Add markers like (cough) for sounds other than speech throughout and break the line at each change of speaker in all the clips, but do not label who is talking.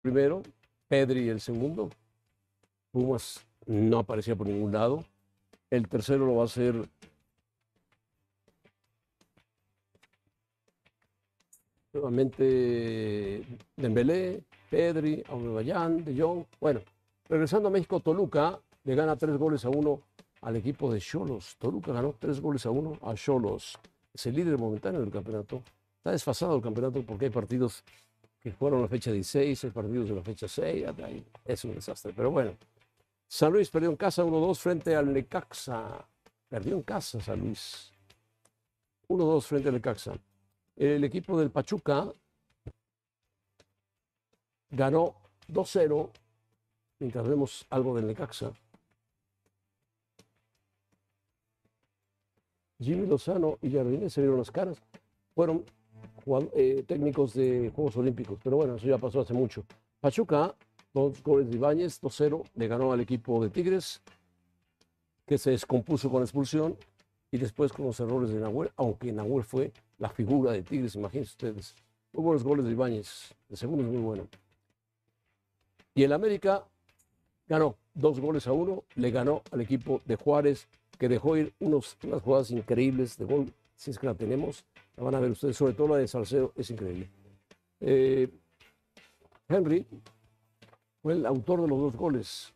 primero, Pedri el segundo. Pumas no aparecía por ningún lado. El tercero lo va a hacer. Nuevamente Dembélé, Pedri, Aubameyang, De Jong. Bueno, regresando a México, Toluca le gana tres goles a uno al equipo de Cholos. Toluca ganó tres goles a uno a Cholos. Es el líder momentáneo del campeonato. Está desfasado el campeonato porque hay partidos que fueron la fecha 16, el partido de la fecha 6, es un desastre. Pero bueno, San Luis perdió en casa 1-2 frente al Necaxa. Perdió en casa San Luis. 1-2 frente al Necaxa. El equipo del Pachuca ganó 2-0, mientras vemos algo del Necaxa. Jimmy Lozano y Jardines se vieron las caras. Fueron eh, técnicos de Juegos Olímpicos, pero bueno, eso ya pasó hace mucho. Pachuca, dos goles de Ibáñez, 2-0, le ganó al equipo de Tigres, que se descompuso con la expulsión y después con los errores de Nahuel, aunque Nahuel fue la figura de Tigres, imagínense ustedes. Muy buenos goles de Ibáñez, de segundo es muy bueno. Y el América ganó dos goles a uno, le ganó al equipo de Juárez, que dejó ir unos, unas jugadas increíbles de gol si es que la tenemos, la van a ver ustedes, sobre todo la de Salcedo, es increíble. Eh, Henry fue el autor de los dos goles.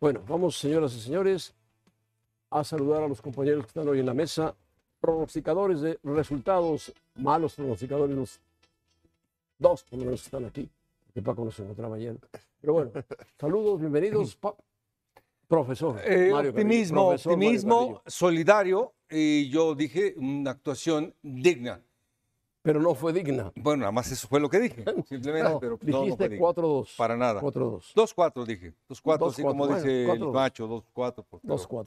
Bueno, vamos, señoras y señores, a saludar a los compañeros que están hoy en la mesa. Pronosticadores de resultados, malos pronosticadores, los dos por lo menos están aquí, que Paco nos encontraba ayer. Pero bueno, saludos, bienvenidos. profesor, eh, optimismo, optimismo
solidario y yo dije una actuación digna. Pero no fue digna. Bueno, nada más eso fue lo que dije. (laughs) Simplemente, pero no, dijiste 4-2. Para nada. 4-2. 2-4 dije. 2-4, así como dice el macho,
2-4. 2-4. Pues,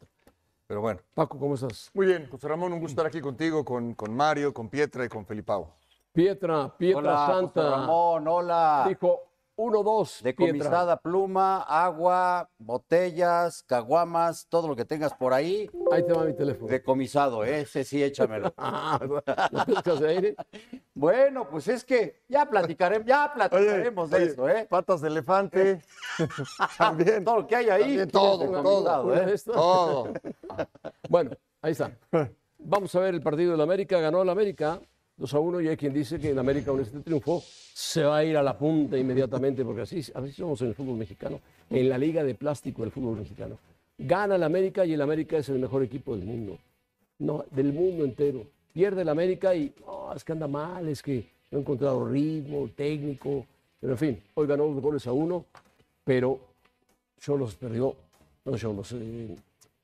pero bueno. Paco, ¿cómo estás? Muy bien, José Ramón, un gusto estar aquí contigo, con, con Mario, con Pietra y con Felipao. Pietra, Pietra hola, Santa. José Ramón,
hola. Dijo,
uno, dos. Decomisada
pluma, agua, botellas, caguamas, todo lo que tengas por ahí. Ahí te va mi teléfono. Decomisado, ese sí, échamelo. (laughs) de aire? Bueno, pues es que ya platicaremos, ya platicaremos
de eso, ¿eh? Patas de elefante. Eh. (laughs) también. Todo lo que hay ahí. todo, todo. ¿eh? Todo.
bueno, ahí está. (laughs) Vamos a ver el partido de la América. Ganó la América 2 a 1 y hay quien dice que en América donde este triunfo se va a ir a la punta inmediatamente, porque así, somos en el fútbol mexicano, en la liga de plástico del fútbol mexicano. Gana el América y el América es el mejor equipo del mundo, no, del mundo entero. Pierde el América y es que anda mal, es que no ha encontrado ritmo, técnico, pero en fin, hoy ganó dos goles a uno, pero Cholos perdió, no Cholos, eh,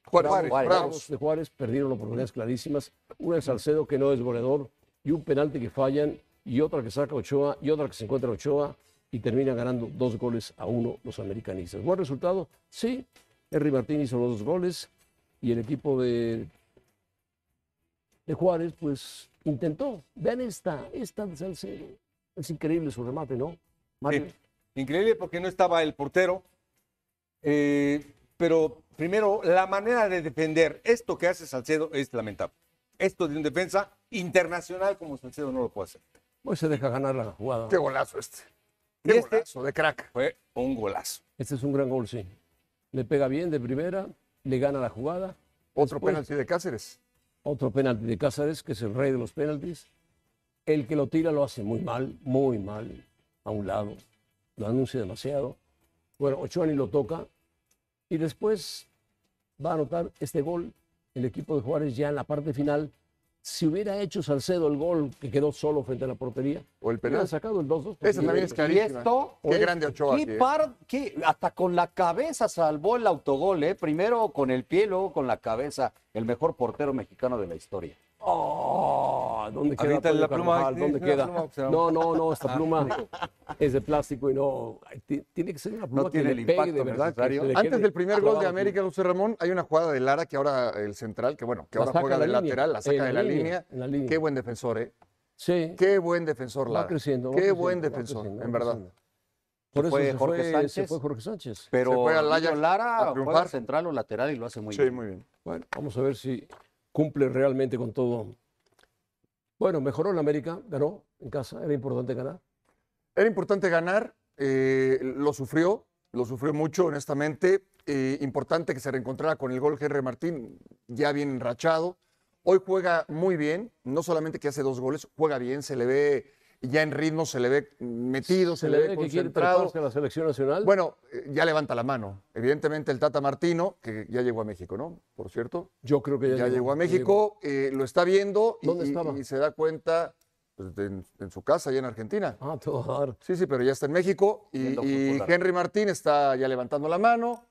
Juárez, de Juárez perdieron oportunidades clarísimas, una de Salcedo que no es goleador, y un penalti que fallan y otra que saca Ochoa y otra que se encuentra Ochoa y termina ganando dos goles a uno los americanistas. Buen resultado, sí. Henry Martín hizo los dos goles y el equipo de, de Juárez, pues intentó. Vean esta, esta de Salcedo. Es increíble su remate, ¿no?
increíble porque no estaba el portero. Eh, pero primero, la manera de defender esto que hace Salcedo es lamentable esto de un defensa internacional como Salcedo no lo puede hacer.
Hoy se deja ganar la jugada. Qué
golazo este. Qué este golazo de crack. Fue un golazo.
Este es un gran gol, sí. Le pega bien de primera, le gana la jugada. Otro penalti de Cáceres. Otro penalti de Cáceres, que es el rey de los penaltis. El que lo tira lo hace muy mal, muy mal, a un lado. Lo anuncia demasiado. Bueno, Ochoani lo toca. Y después va a anotar este gol el equipo de Juárez ya en la parte final, si hubiera hecho Salcedo el gol que quedó solo frente a la portería, o el penal, sacado el 2-2. Esa también es esto, qué grande Ochoa. ¿eh?
qué, hasta con la cabeza salvó el autogol, ¿eh? primero con el pie, luego con la cabeza, el mejor portero mexicano de la historia. Oh, ¿dónde queda? la pluma, ¿Dónde queda? Pues, no, no, no, esta ah, pluma es de
plástico y no. Tiene que ser una pluma no tiene el impacto pegue verdad. Antes del primer gol de América, José Ramón, hay una jugada de Lara que ahora el central, que bueno, que ahora juega de lateral, la saca de la, línea, Qué buen defensor, ¿eh? Sí. Qué buen defensor, Lara. Va creciendo. Qué buen defensor, en verdad. Por eso se fue, Jorge Sánchez, fue, Pero Lara, a juega central
o lateral y lo hace muy bien. Sí, muy bien.
Bueno, vamos a ver si cumple realmente con todo. Bueno, mejoró en América, ganó en casa, era importante ganar.
Era importante ganar, eh, lo sufrió, lo sufrió mucho, honestamente. Eh, importante que se reencontrara con el gol Henry Martín, ya bien enrachado. Hoy juega muy bien, no solamente que hace dos goles, juega bien, se le ve ya en ritmo se le ve metido, se, le, ve, concentrado. en la selección nacional? Bueno, eh, ya levanta la mano. Evidentemente el Tata Martino, que ya llegó a México, ¿no? Por cierto. Yo creo que ya, ya llegó, a México, eh, lo está viendo y, y, se da cuenta pues, en, su casa, allá en Argentina. Ah, todo. Sí, sí, pero ya está en México y, Henry Martín está ya levantando la mano.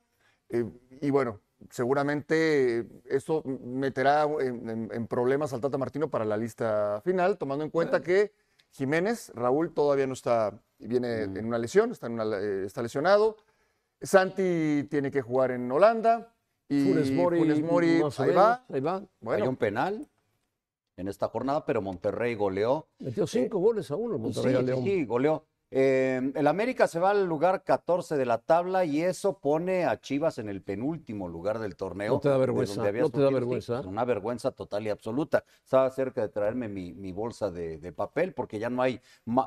Eh, y bueno, seguramente esto meterá en, problemas al Tata Martino para la lista final, tomando en cuenta que Jiménez, Raúl todavía no está, viene mm. en una lesión, está, en una, eh, está lesionado. Santi tiene que jugar en Holanda. Y Funes Mori, ahí, va. Hay un penal en esta
jornada, pero Monterrey goleó.
Metió cinco eh, goles a uno Monterrey Sí,
goleó. Eh, el América se va al lugar 14 de la tabla y eso pone a Chivas en el penúltimo lugar del torneo. No te da vergüenza. No te da vergüenza. una vergüenza total y absoluta. Estaba cerca de traerme mi, bolsa de, papel porque ya no hay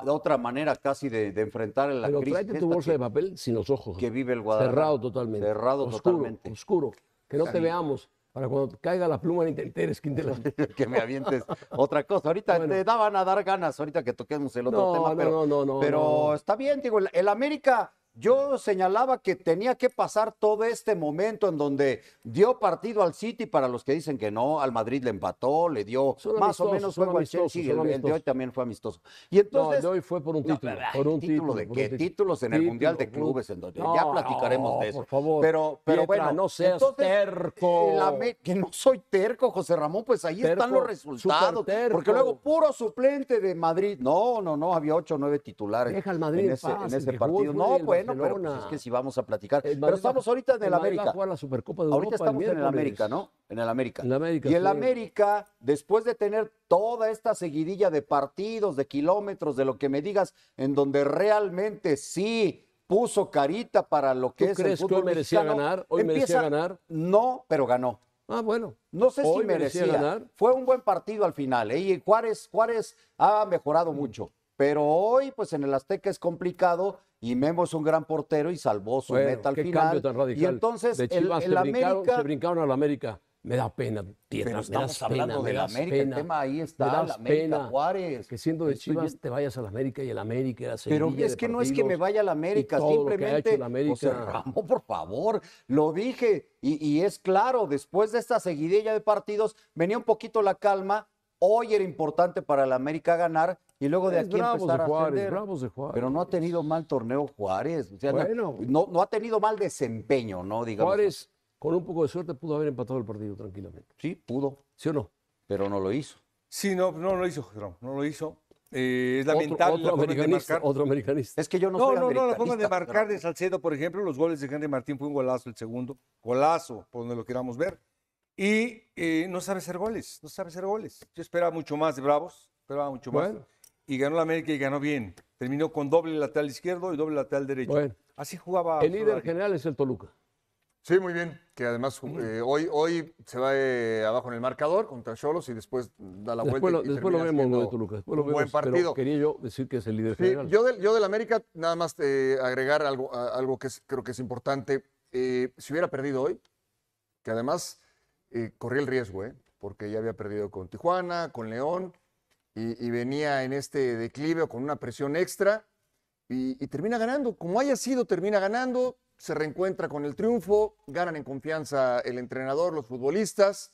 otra manera casi de, de enfrentar la Pero crisis. tu bolsa de
papel sin los ojos. Que
vive el Guadalajara. Cerrado totalmente. Cerrado totalmente.
Oscuro. Que no te veamos para cuando caiga la pluma ni te enteres que
me avientes otra cosa. Ahorita te daban a dar ganas ahorita que toquemos el otro tema, pero, está bien, digo, el América yo señalaba que tenía que pasar todo este momento en donde dio partido al City para los que dicen que no, al Madrid le empató, le dio más o menos juego al Chelsea, el, el, de hoy también fue amistoso. Y entonces, no, de hoy fue por un título. Ah, por un ¿Título, de qué? Títulos en el Mundial de Clubes, donde ya platicaremos de eso. Por favor. Pero, pero bueno, no seas terco. que no soy terco, José Ramón, pues ahí están los resultados. Porque luego puro suplente de Madrid. No, no, no, había ocho o nueve titulares. Deja el Madrid en ese, ese partido. No, bueno pero pues, es que si vamos a platicar. pero estamos ahorita en el, América.
ahorita estamos en el América, ¿no?
En el América. y el América, después de tener toda esta seguidilla de partidos, de kilómetros, de lo que me digas, en donde realmente sí puso carita para lo que es el fútbol que merecía ganar? ¿Hoy merecía ganar? No, pero ganó. Ah, bueno. No sé si merecía. ganar. Fue un buen partido al final. ¿eh? Y Juárez, Juárez ha mejorado mm. mucho. Pero hoy, pues en el Azteca es complicado y Memo es un gran portero y salvó su meta al final. Y entonces de Chivas el, se América brincaron, se
brincaron al América. Me da pena, Pero estamos hablando la América, el tema ahí está, la América pena, Juárez. Que siendo de Chivas te vayas a la América y el América era Pero es que no es que me vaya a la América, simplemente la pues, América. Eh,
Ramón, por favor, lo dije y, y es claro, después de esta seguidilla de partidos venía un poquito la calma Hoy era importante para el América ganar y luego de aquí empezar a ascender. Pero no ha tenido mal torneo Juárez. sea, no, ha tenido mal desempeño, ¿no? Digamos. Juárez, con un poco de suerte, pudo haber empatado el partido tranquilamente. Sí, pudo. ¿Sí o no? Pero no lo hizo. Sí, no,
no lo hizo, No lo hizo. Eh, es lamentable. Otro, la americanista, otro, Es que yo no, no No, no, la forma de marcar de Salcedo, por ejemplo, los goles de Henry Martín fue un golazo el segundo. Golazo, por donde lo queramos ver y eh, no sabe hacer goles, no sabe hacer goles. Yo esperaba mucho más de Bravos, esperaba mucho más. Y ganó la América y ganó bien. Terminó con doble lateral izquierdo
y doble lateral derecho.
Así jugaba. El líder general es el Toluca. Sí, muy bien.
Que además eh, hoy, hoy se va eh, abajo en el marcador contra Cholos y después da la vuelta. y después lo vemos, de Toluca. buen partido. quería
yo decir que es el líder general.
Yo del, yo del América, nada más agregar algo, algo que creo que es importante. si hubiera perdido hoy, que además corría el riesgo, ¿eh? porque ya había perdido con Tijuana, con León, y, venía en este declive o con una presión extra, y, termina ganando. Como haya sido, termina ganando, se reencuentra con el triunfo, ganan en confianza el entrenador, los futbolistas.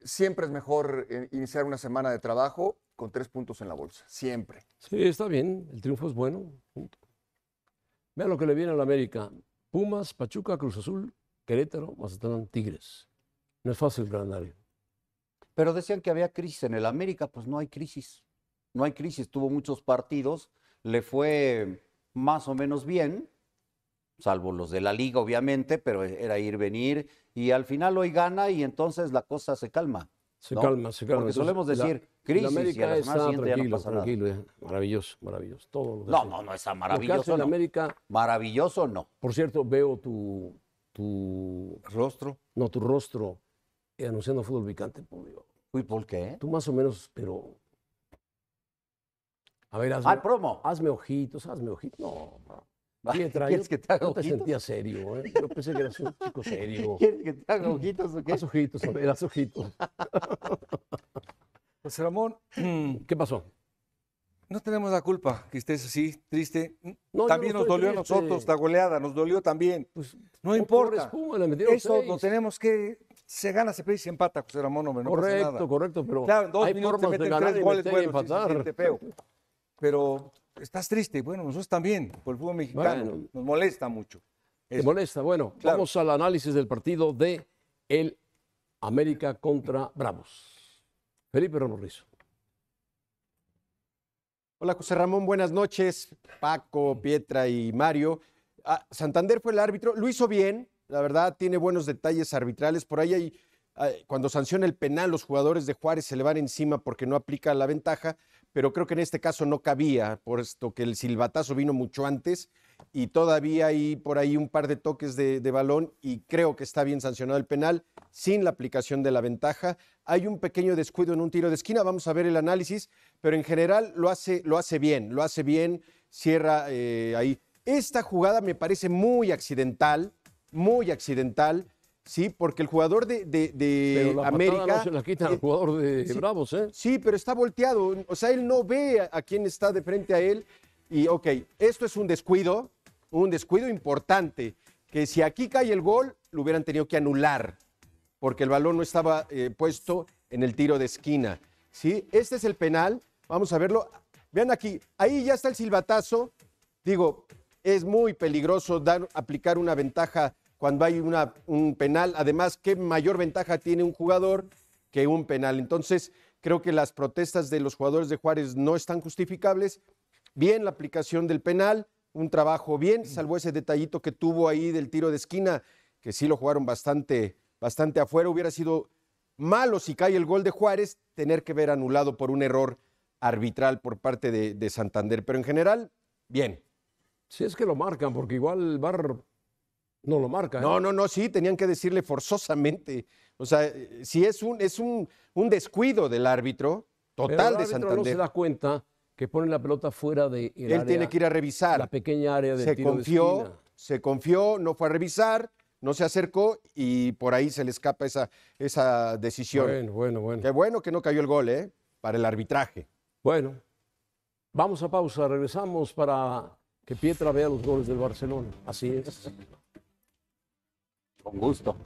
Siempre es mejor eh, iniciar una semana de trabajo con tres puntos en la bolsa, siempre.
Sí, está bien, el triunfo es bueno.
vea lo que le viene a la América.
Pumas, Pachuca, Cruz Azul, Querétaro, Mazatlán,
Tigres. No es fácil ganar. Pero decían que había crisis en el América, pues no hay crisis. No hay crisis, tuvo muchos partidos, le fue más o menos bien, salvo los de la liga obviamente, pero era ir, venir, y al final hoy gana y entonces la cosa se calma. Se calma, se calma. Porque solemos decir crisis y a la tranquilo, ¿eh? Maravilloso, maravilloso. Todo no, no, no, está maravilloso. América, maravilloso no. Por cierto, veo tu, tu... Rostro.
No, tu rostro eh, anunciando fútbol picante, pues, Dios. Uy, ¿por qué? Tú más o menos, pero. A ver, hazme. Ah, promo. Hazme ojitos, hazme ojitos. No, ah, ¿Quieres que te haga no te serio, ¿eh? Yo pensé que eras un chico serio. (laughs) ¿Quieres que te haga mm.
ojitos o qué? Haz ojitos, a ver, haz ojitos. (laughs) José Ramón, (clears throat) ¿qué pasó? No tenemos la culpa que estés así, triste. Mm, también nos dolió a nosotros la goleada, nos dolió también. Pues, no importa. Eso lo tenemos que se gana, se pierde y se empata, José Ramón, hombre, no correcto, pasa nada. Correcto, pero claro, dos hay formas te meten tres goles, y bueno, Pero estás triste, bueno, nosotros también, por el fútbol mexicano, nos molesta mucho. Te molesta, bueno, vamos al
análisis del partido de el América contra Bravos. Felipe Rizo.
Hola José Ramón, buenas noches. Paco, Pietra y Mario. Ah, Santander fue el árbitro, lo hizo bien, la verdad, tiene buenos detalles arbitrales. Por ahí hay, cuando sanciona el penal, los jugadores de Juárez se le van encima porque no aplica la ventaja, pero creo que en este caso no cabía, puesto que el silbatazo vino mucho antes y todavía hay por ahí un par de toques de, balón y creo que está bien sancionado el penal sin la aplicación de la ventaja. Hay un pequeño descuido en un tiro de esquina, vamos a ver el análisis, pero en general lo hace, lo hace bien, lo hace bien, cierra eh, ahí. Esta jugada me parece muy accidental, muy accidental, sí, porque el jugador de, América. se quita eh,
jugador de sí,
Bravos, ¿eh? Sí, pero está volteado. O sea, él no ve a, quién está de frente a él. Y, ok, esto es un descuido, un descuido importante. Que si aquí cae el gol, lo hubieran tenido que anular, porque el balón no estaba eh, puesto en el tiro de esquina. ¿sí? Este es el penal, vamos a verlo. Vean aquí, ahí ya está el silbatazo. Digo, es muy peligroso dar, aplicar una ventaja cuando hay un penal. Además, ¿qué mayor ventaja tiene un jugador que un penal? Entonces, creo que las protestas de los jugadores de Juárez no están justificables. Bien la aplicación del penal, un trabajo bien, salvo ese detallito que tuvo ahí del tiro de esquina, que sí lo jugaron bastante, bastante afuera. Hubiera sido malo si cae el gol de Juárez, tener que ver anulado por un error arbitral por parte de Santander. Pero en general, bien. Si es que lo marcan, porque igual el bar no lo marca. ¿eh? No, no, no, sí, tenían que decirle forzosamente. O sea, si es un, es un, descuido del árbitro, total Pero el árbitro de Santander. No se da cuenta que pone la pelota fuera de. Él tiene que ir a revisar. La pequeña área de se tiro confió, de esquina. Se confió, no fue a revisar, no se acercó y por ahí se le escapa esa, esa decisión. Bueno, bueno, bueno. Qué bueno que no cayó el gol, ¿eh? Para el arbitraje. Bueno, vamos a pausa, regresamos para que Pietra
vea los goles del Barcelona. Así es.
Con gusto.